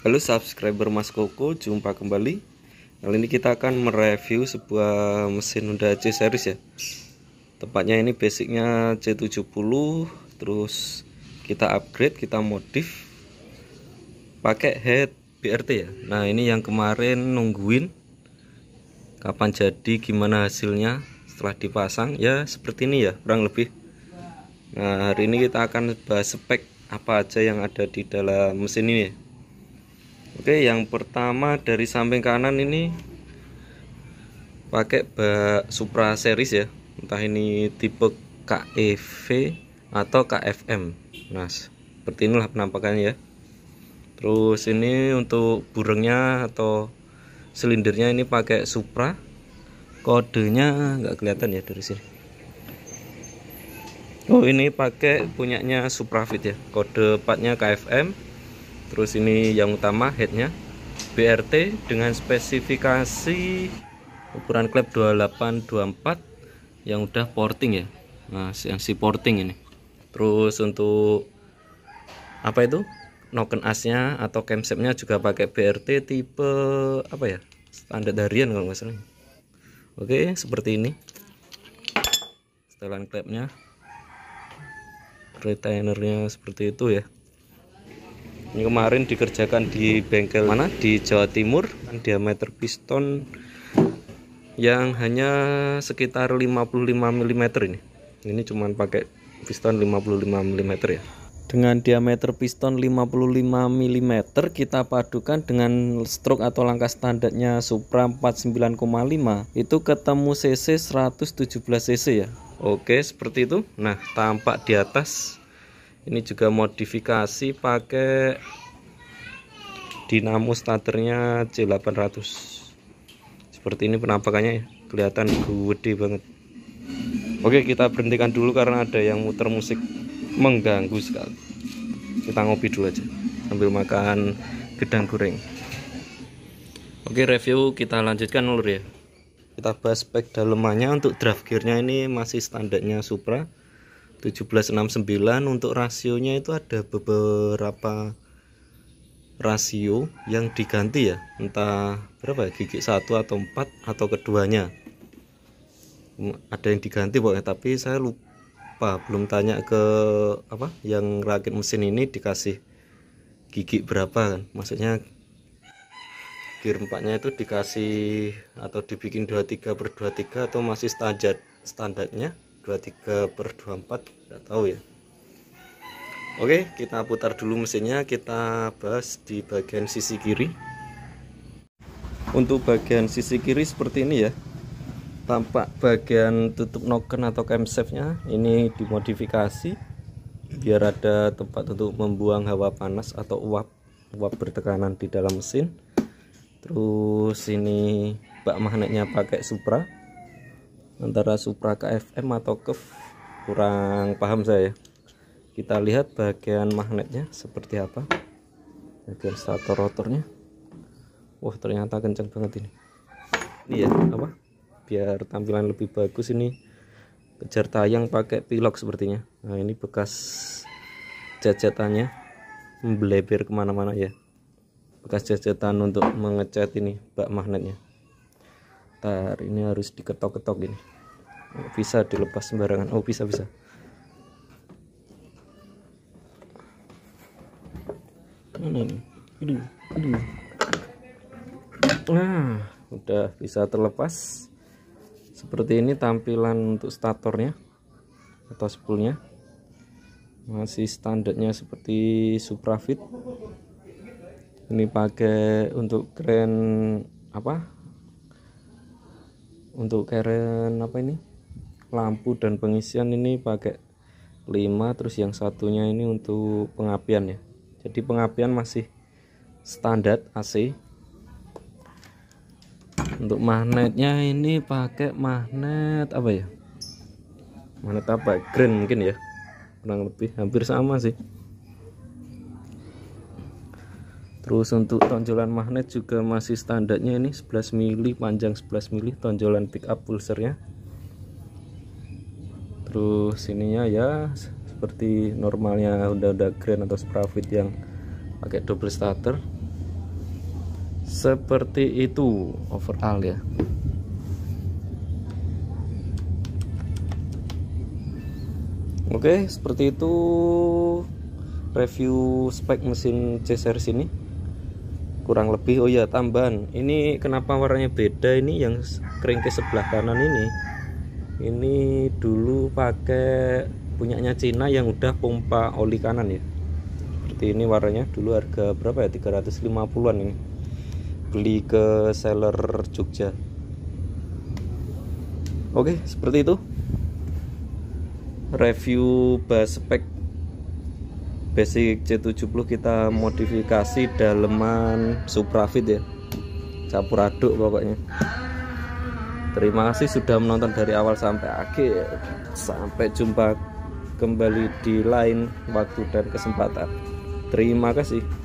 Halo subscriber Mas Koko, jumpa kembali. Kali ini kita akan mereview sebuah mesin Honda C series ya. Tepatnya ini basicnya C70, terus kita upgrade, kita modif pakai head BRT ya. Nah, ini yang kemarin nungguin kapan jadi, gimana hasilnya setelah dipasang ya seperti ini ya, kurang lebih. Nah, hari ini kita akan bahas spek apa aja yang ada di dalam mesin ini. Ya. Oke yang pertama dari samping kanan ini pakai bak Supra series ya entah ini tipe KEV atau KFM nah seperti inilah penampakannya ya terus ini untuk burungnya atau silindernya ini pakai Supra kodenya nggak kelihatan ya dari sini Oh ini pakai punyanya Suprafit ya kode partnya KFM terus ini yang utama headnya BRT dengan spesifikasi ukuran klep 2824 yang udah porting ya nah yang si porting ini terus untuk apa itu noken asnya atau camshaftnya juga pakai BRT tipe apa ya standar harian kalau nggak salah oke seperti ini setelan klepnya retainernya seperti itu ya ini kemarin dikerjakan di bengkel mana di Jawa Timur diameter piston yang hanya sekitar 55 mm ini ini cuman pakai piston 55 mm ya dengan diameter piston 55 mm kita padukan dengan stroke atau langkah standarnya Supra 49,5 itu ketemu cc 117 cc ya oke seperti itu nah tampak di atas ini juga modifikasi pakai dinamo starternya C800 seperti ini penampakannya ya, kelihatan gede banget Oke kita berhentikan dulu karena ada yang muter musik mengganggu sekali kita ngopi dulu aja sambil makan gedang goreng Oke review kita lanjutkan lur ya kita bahas spek dalemannya untuk draft gearnya ini masih standarnya Supra 1769 untuk rasionya itu ada beberapa rasio yang diganti ya entah berapa ya gigi satu atau empat atau keduanya hmm, ada yang diganti pokoknya tapi saya lupa belum tanya ke apa yang rakit mesin ini dikasih gigi berapa kan maksudnya gear empatnya itu dikasih atau dibikin 23 per 23 atau masih standar standarnya 23 per 24 nggak tahu ya Oke kita putar dulu mesinnya kita bahas di bagian sisi kiri untuk bagian sisi kiri seperti ini ya tampak bagian tutup noken atau camshaft nya ini dimodifikasi biar ada tempat untuk membuang hawa panas atau uap uap bertekanan di dalam mesin terus ini bak magnetnya pakai supra antara Supra KFM atau Kev kurang paham saya kita lihat bagian magnetnya seperti apa bagian starter rotornya wah ternyata kenceng banget ini Ini ya apa biar tampilan lebih bagus ini kejar tayang pakai pilok sepertinya nah ini bekas jajatannya membleber kemana-mana ya bekas jajetan untuk mengecat ini bak magnetnya Bentar, ini harus diketok-ketok ini. Bisa dilepas sembarangan. Oh, bisa bisa. Mana nih? Aduh, aduh. Nah, udah bisa terlepas. Seperti ini tampilan untuk statornya atau spoolnya. Masih standarnya seperti Suprafit. Ini pakai untuk keren apa? untuk keren apa ini lampu dan pengisian ini pakai 5 terus yang satunya ini untuk pengapian ya jadi pengapian masih standar AC untuk magnetnya ini pakai magnet apa ya magnet apa green mungkin ya kurang lebih hampir sama sih terus untuk tonjolan magnet juga masih standarnya ini 11 mili panjang 11 mili tonjolan pick up pulsernya terus ininya ya seperti normalnya udah udah Grand atau Sprafit yang pakai double starter seperti itu overall ya Oke, seperti itu review spek mesin CSR sini kurang lebih oh ya tambahan ini kenapa warnanya beda ini yang kering ke sebelah kanan ini ini dulu pakai punyanya Cina yang udah pompa oli kanan ya seperti ini warnanya dulu harga berapa ya 350an ini beli ke seller Jogja oke seperti itu review baspek basic C70 kita modifikasi daleman suprafit ya campur aduk pokoknya terima kasih sudah menonton dari awal sampai akhir sampai jumpa kembali di lain waktu dan kesempatan terima kasih